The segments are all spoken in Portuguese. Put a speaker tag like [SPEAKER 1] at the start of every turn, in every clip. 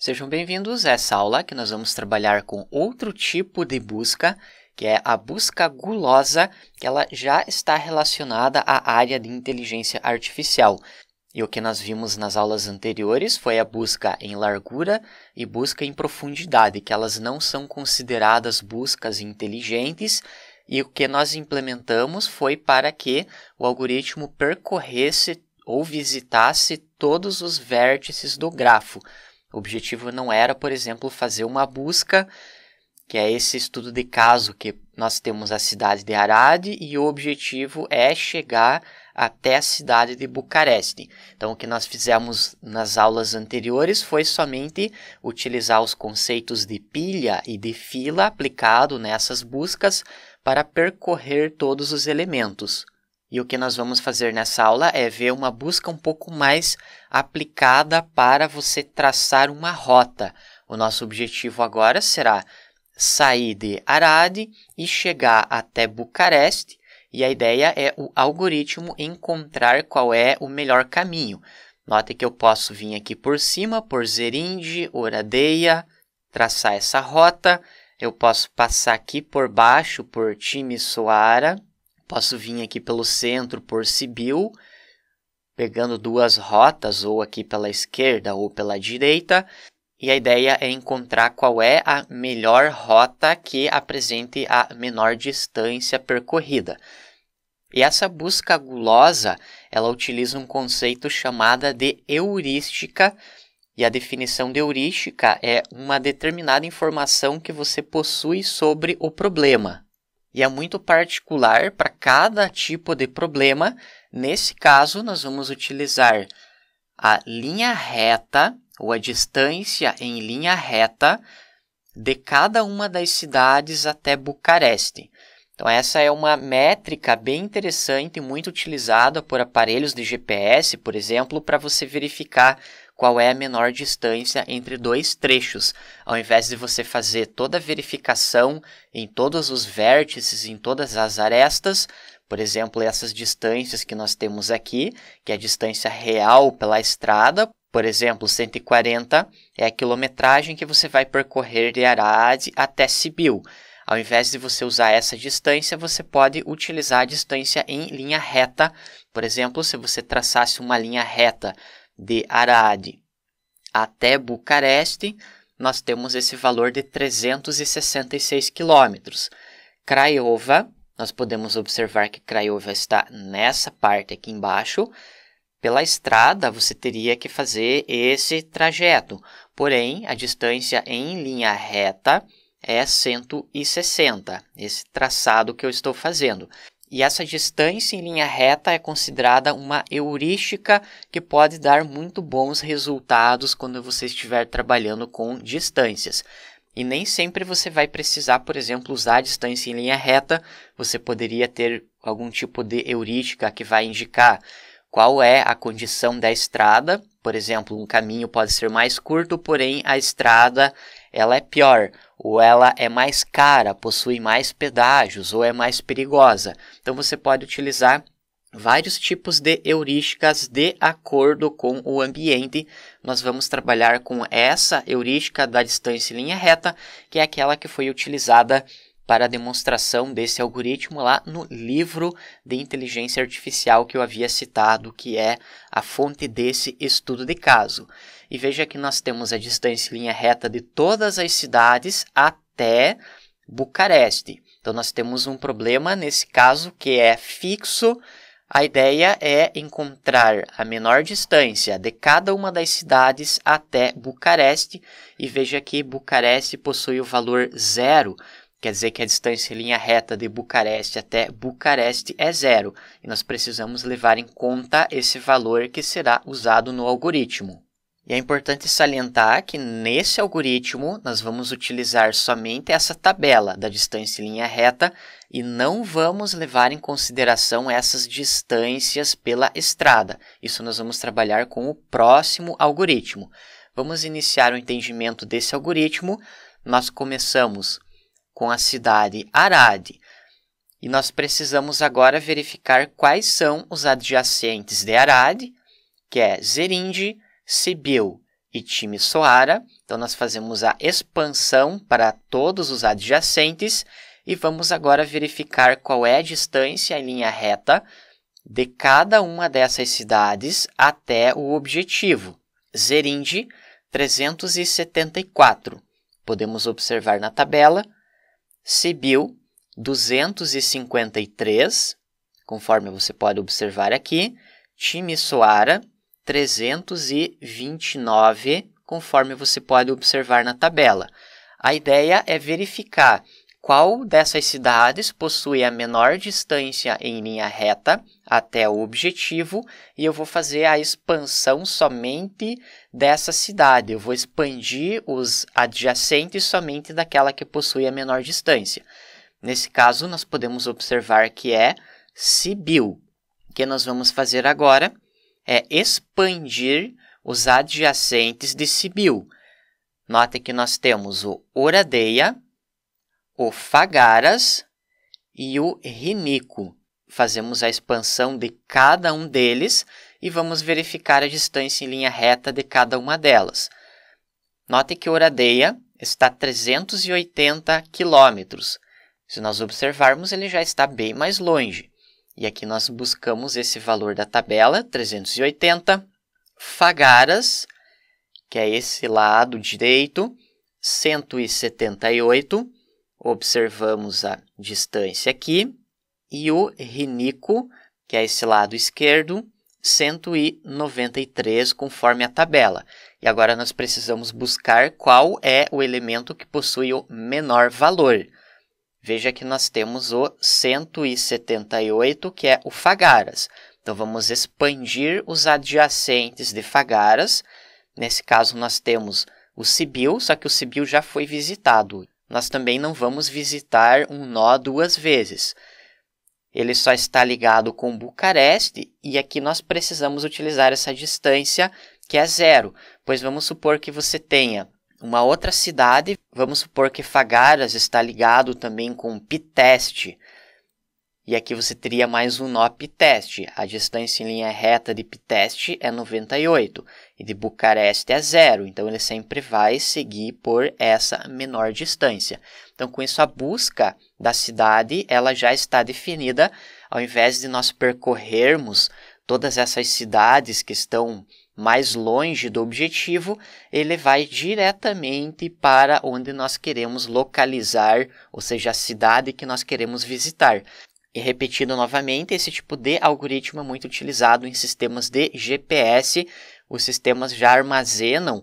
[SPEAKER 1] Sejam bem-vindos a essa aula que nós vamos trabalhar com outro tipo de busca, que é a busca gulosa, que ela já está relacionada à área de inteligência artificial. E o que nós vimos nas aulas anteriores foi a busca em largura e busca em profundidade, que elas não são consideradas buscas inteligentes, e o que nós implementamos foi para que o algoritmo percorresse ou visitasse todos os vértices do grafo. O objetivo não era, por exemplo, fazer uma busca, que é esse estudo de caso que nós temos a cidade de Arad, e o objetivo é chegar até a cidade de Bucareste. Então, o que nós fizemos nas aulas anteriores foi somente utilizar os conceitos de pilha e de fila aplicado nessas buscas para percorrer todos os elementos. E o que nós vamos fazer nessa aula é ver uma busca um pouco mais aplicada para você traçar uma rota. O nosso objetivo agora será sair de Arad e chegar até Bucareste, e a ideia é o algoritmo encontrar qual é o melhor caminho. Note que eu posso vir aqui por cima, por Zerinde, Oradeia, traçar essa rota. Eu posso passar aqui por baixo, por Timisoara, Posso vir aqui pelo centro por Sibiu, pegando duas rotas, ou aqui pela esquerda ou pela direita, e a ideia é encontrar qual é a melhor rota que apresente a menor distância percorrida. E essa busca gulosa, ela utiliza um conceito chamado de heurística, e a definição de heurística é uma determinada informação que você possui sobre o problema e é muito particular para cada tipo de problema. Nesse caso, nós vamos utilizar a linha reta ou a distância em linha reta de cada uma das cidades até Bucareste. Então, essa é uma métrica bem interessante, e muito utilizada por aparelhos de GPS, por exemplo, para você verificar qual é a menor distância entre dois trechos, ao invés de você fazer toda a verificação em todos os vértices, em todas as arestas, por exemplo, essas distâncias que nós temos aqui, que é a distância real pela estrada, por exemplo, 140 é a quilometragem que você vai percorrer de Arade até Sibiu. Ao invés de você usar essa distância, você pode utilizar a distância em linha reta. Por exemplo, se você traçasse uma linha reta de Arad até Bucareste, nós temos esse valor de 366 quilômetros. Craiova, nós podemos observar que Craiova está nessa parte aqui embaixo. Pela estrada, você teria que fazer esse trajeto. Porém, a distância em linha reta é 160, esse traçado que eu estou fazendo. E essa distância em linha reta é considerada uma heurística que pode dar muito bons resultados quando você estiver trabalhando com distâncias. E nem sempre você vai precisar, por exemplo, usar a distância em linha reta. Você poderia ter algum tipo de heurística que vai indicar qual é a condição da estrada. Por exemplo, um caminho pode ser mais curto, porém a estrada ela é pior, ou ela é mais cara, possui mais pedágios, ou é mais perigosa. Então você pode utilizar vários tipos de heurísticas de acordo com o ambiente. Nós vamos trabalhar com essa heurística da distância em linha reta, que é aquela que foi utilizada para a demonstração desse algoritmo lá no livro de inteligência artificial que eu havia citado, que é a fonte desse estudo de caso. E veja que nós temos a distância em linha reta de todas as cidades até Bucareste. Então nós temos um problema nesse caso que é fixo. A ideia é encontrar a menor distância de cada uma das cidades até Bucareste. E veja que Bucareste possui o valor zero Quer dizer que a distância em linha reta de Bucareste até Bucareste é zero, e nós precisamos levar em conta esse valor que será usado no algoritmo. E é importante salientar que nesse algoritmo nós vamos utilizar somente essa tabela da distância em linha reta e não vamos levar em consideração essas distâncias pela estrada. Isso nós vamos trabalhar com o próximo algoritmo. Vamos iniciar o entendimento desse algoritmo. Nós começamos com a cidade Arad. E nós precisamos agora verificar quais são os adjacentes de Arad, que é Zerinde, Sibiu e Timisoara. Então nós fazemos a expansão para todos os adjacentes e vamos agora verificar qual é a distância em linha reta de cada uma dessas cidades até o objetivo. Zerinde, 374. Podemos observar na tabela Sibiu 253, conforme você pode observar aqui, Timisoara 329, conforme você pode observar na tabela. A ideia é verificar qual dessas cidades possui a menor distância em linha reta até o objetivo e eu vou fazer a expansão somente dessa cidade. Eu vou expandir os adjacentes somente daquela que possui a menor distância. Nesse caso, nós podemos observar que é Sibiu. O que nós vamos fazer agora é expandir os adjacentes de Sibiu. Note que nós temos o Oradeia, o Fagaras e o Rinico fazemos a expansão de cada um deles e vamos verificar a distância em linha reta de cada uma delas. Note que Oradeia está a 380 km. Se nós observarmos, ele já está bem mais longe. E aqui nós buscamos esse valor da tabela, 380. Fagaras, que é esse lado direito, 178. Observamos a distância aqui, e o rinico, que é esse lado esquerdo, 193, conforme a tabela. E agora nós precisamos buscar qual é o elemento que possui o menor valor. Veja que nós temos o 178, que é o Fagaras. Então, vamos expandir os adjacentes de Fagaras. Nesse caso, nós temos o Sibiu, só que o Sibiu já foi visitado. Nós também não vamos visitar um nó duas vezes ele só está ligado com Bucareste e aqui nós precisamos utilizar essa distância que é zero, pois vamos supor que você tenha uma outra cidade, vamos supor que Fagaras está ligado também com Piteste, e aqui você teria mais um nó Piteste. A distância em linha reta de Piteste é 98 e de Bucareste é zero. Então ele sempre vai seguir por essa menor distância. Então com isso a busca da cidade ela já está definida. Ao invés de nós percorrermos todas essas cidades que estão mais longe do objetivo, ele vai diretamente para onde nós queremos localizar, ou seja, a cidade que nós queremos visitar. E repetindo novamente, esse tipo de algoritmo é muito utilizado em sistemas de GPS. Os sistemas já armazenam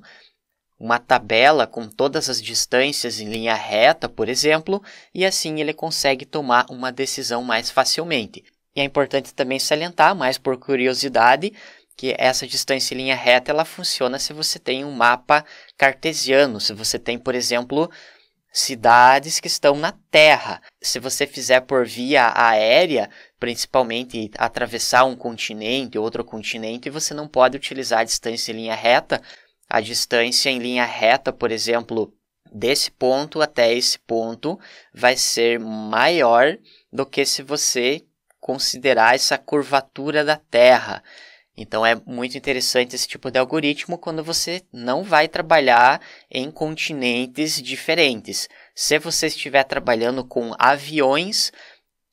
[SPEAKER 1] uma tabela com todas as distâncias em linha reta, por exemplo, e assim ele consegue tomar uma decisão mais facilmente. E é importante também salientar, mais por curiosidade, que essa distância em linha reta ela funciona se você tem um mapa cartesiano, se você tem, por exemplo, cidades que estão na terra. Se você fizer por via aérea, principalmente atravessar um continente, outro continente, você não pode utilizar a distância em linha reta. A distância em linha reta, por exemplo, desse ponto até esse ponto vai ser maior do que se você considerar essa curvatura da Terra. Então é muito interessante esse tipo de algoritmo quando você não vai trabalhar em continentes diferentes. Se você estiver trabalhando com aviões,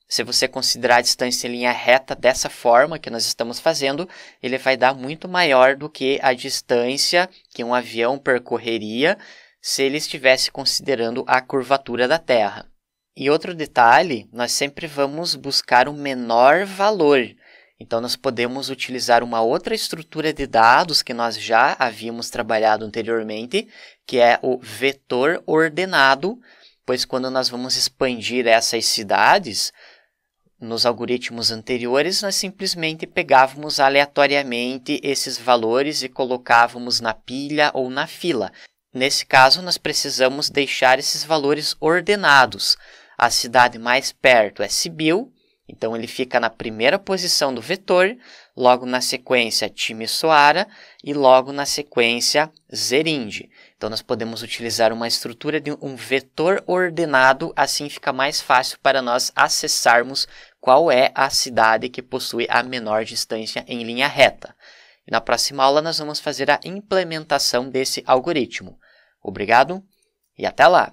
[SPEAKER 1] se você considerar a distância em linha reta dessa forma que nós estamos fazendo, ele vai dar muito maior do que a distância que um avião percorreria se ele estivesse considerando a curvatura da Terra. E outro detalhe, nós sempre vamos buscar o menor valor então, nós podemos utilizar uma outra estrutura de dados que nós já havíamos trabalhado anteriormente, que é o vetor ordenado, pois quando nós vamos expandir essas cidades, nos algoritmos anteriores, nós simplesmente pegávamos aleatoriamente esses valores e colocávamos na pilha ou na fila. Nesse caso, nós precisamos deixar esses valores ordenados. A cidade mais perto é Sibiu, então ele fica na primeira posição do vetor, logo na sequência Timisoara e logo na sequência Zerinde. Então nós podemos utilizar uma estrutura de um vetor ordenado, assim fica mais fácil para nós acessarmos qual é a cidade que possui a menor distância em linha reta. E na próxima aula nós vamos fazer a implementação desse algoritmo. Obrigado e até lá!